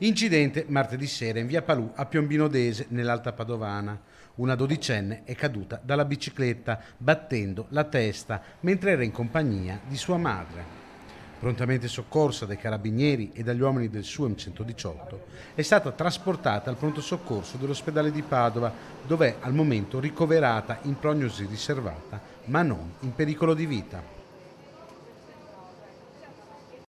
Incidente martedì sera in via Palù a Piombino Dese, nell'Alta Padovana. Una dodicenne è caduta dalla bicicletta battendo la testa mentre era in compagnia di sua madre. Prontamente soccorsa dai carabinieri e dagli uomini del SUEM 118, è stata trasportata al pronto soccorso dell'ospedale di Padova, dove è al momento ricoverata in prognosi riservata, ma non in pericolo di vita.